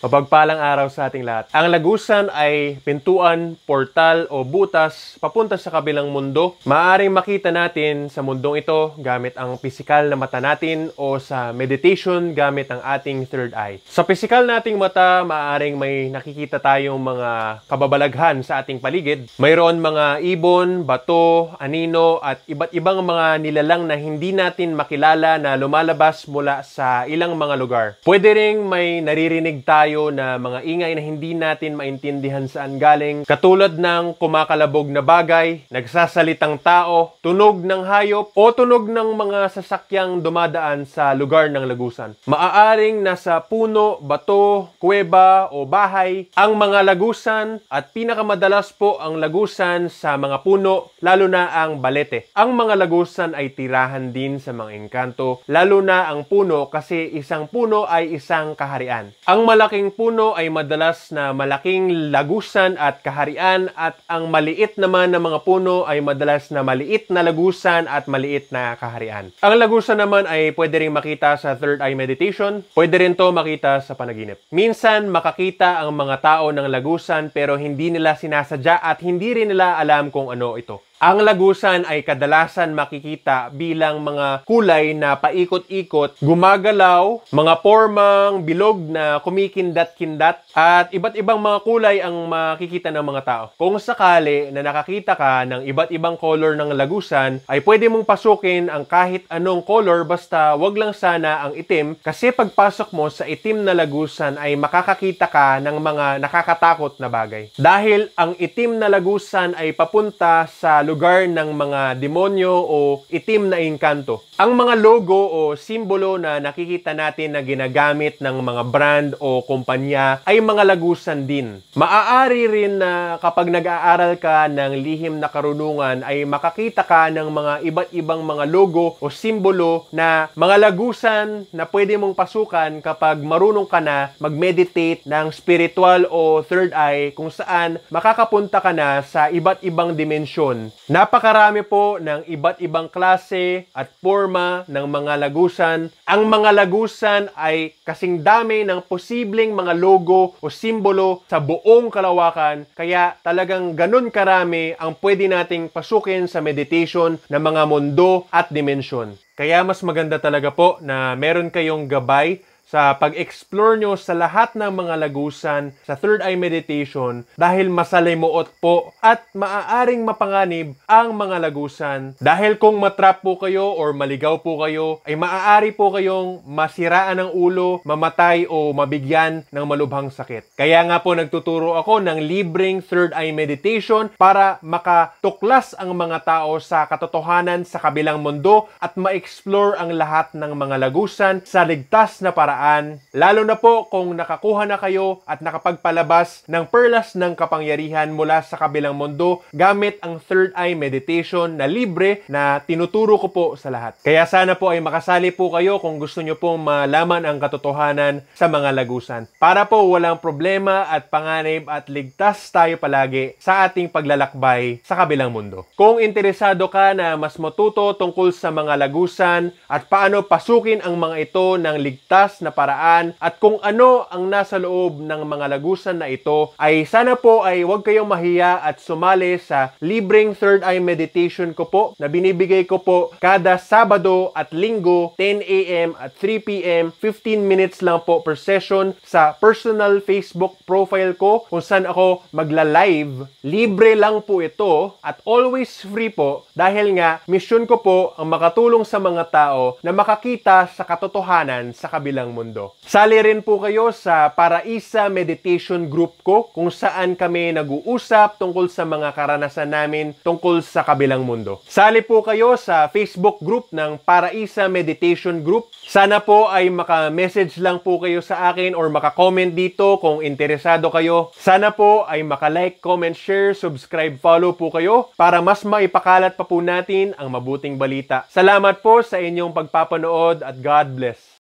Mapagpalang araw sa ating lahat. Ang lagusan ay pintuan, portal o butas papunta sa kabilang mundo. Maaring makita natin sa mundong ito gamit ang pisikal na mata natin o sa meditation gamit ang ating third eye. Sa pisikal nating mata, maaring may nakikita tayong mga kababalaghan sa ating paligid. Mayroon mga ibon, bato, anino at iba't ibang mga nilalang na hindi natin makilala na lumalabas mula sa ilang mga lugar. Pwede ring may naririnig tayo tayo na mga ingay na hindi natin maintindihan saan galing, katulad ng kumakalabog na bagay, nagsasalitang tao, tunog ng hayop, o tunog ng mga sasakyang dumadaan sa lugar ng lagusan. Maaaring nasa puno, bato, kuweba, o bahay ang mga lagusan at pinakamadalas po ang lagusan sa mga puno, lalo na ang balete. Ang mga lagusan ay tirahan din sa mga engkanto, lalo na ang puno kasi isang puno ay isang kaharian. Ang malaking malaking puno ay madalas na malaking lagusan at kaharian at ang maliit naman ng mga puno ay madalas na maliit na lagusan at maliit na kaharian. Ang lagusan naman ay pwede rin makita sa third eye meditation, pwede rin to makita sa panaginip. Minsan makakita ang mga tao ng lagusan pero hindi nila sinasadya at hindi rin nila alam kung ano ito. Ang lagusan ay kadalasan makikita bilang mga kulay na paikot-ikot, gumagalaw, mga pormang bilog na kumikindat-kindat, at iba't ibang mga kulay ang makikita ng mga tao. Kung sakali na nakakita ka ng iba't ibang color ng lagusan, ay pwede mong pasukin ang kahit anong color basta wag lang sana ang itim kasi pagpasok mo sa itim na lagusan ay makakakita ka ng mga nakakatakot na bagay. Dahil ang itim na lagusan ay papunta sa lugar ng mga demonyo o itim na engkanto. Ang mga logo o simbolo na nakikita natin na ginagamit ng mga brand o kumpanya ay mga lagusan din. Maaari rin na kapag nag-aaral ka ng lihim na karunungan ay makakita ka ng mga iba't ibang mga logo o simbolo na mga lagusan na pwede mong pasukan kapag marunong ka na mag-meditate ng spiritual o third eye kung saan makakapunta ka na sa iba't ibang dimensyon Napakarami po ng iba't ibang klase at forma ng mga lagusan. Ang mga lagusan ay kasing dami ng posibleng mga logo o simbolo sa buong kalawakan. Kaya talagang ganun karami ang pwede nating pasukin sa meditation ng mga mundo at dimensyon. Kaya mas maganda talaga po na meron kayong gabay sa pag-explore nyo sa lahat ng mga lagusan sa third eye meditation dahil masalimuot po at maaaring mapanganib ang mga lagusan. Dahil kung matrap po kayo or maligaw po kayo, ay maaari po kayong masiraan ng ulo, mamatay o mabigyan ng malubhang sakit. Kaya nga po nagtuturo ako ng libreng third eye meditation para makatuklas ang mga tao sa katotohanan sa kabilang mundo at ma-explore ang lahat ng mga lagusan sa ligtas na paraan paraan, lalo na po kung nakakuha na kayo at nakapagpalabas ng perlas ng kapangyarihan mula sa kabilang mundo gamit ang third eye meditation na libre na tinuturo ko po sa lahat. Kaya sana po ay makasali po kayo kung gusto nyo pong malaman ang katotohanan sa mga lagusan. Para po walang problema at panganib at ligtas tayo palagi sa ating paglalakbay sa kabilang mundo. Kung interesado ka na mas matuto tungkol sa mga lagusan at paano pasukin ang mga ito ng ligtas na na paraan at kung ano ang nasa loob ng mga lagusan na ito ay sana po ay huwag kayong mahiya at sumali sa libreng third eye meditation ko po na binibigay ko po kada Sabado at Linggo 10 a.m. at 3 p.m. 15 minutes lang po per session sa personal Facebook profile ko kung saan ako magla-live. Libre lang po ito at always free po dahil nga mission ko po ang makatulong sa mga tao na makakita sa katotohanan sa kabilang mundo mundo. Sali rin po kayo sa Paraisa Meditation Group ko kung saan kami nag-uusap tungkol sa mga karanasan namin tungkol sa kabilang mundo. Sali po kayo sa Facebook group ng Paraisa Meditation Group. Sana po ay maka-message lang po kayo sa akin or maka-comment dito kung interesado kayo. Sana po ay maka-like, comment, share, subscribe, follow po kayo para mas maipakalat pa po natin ang mabuting balita. Salamat po sa inyong pagpapanood at God bless.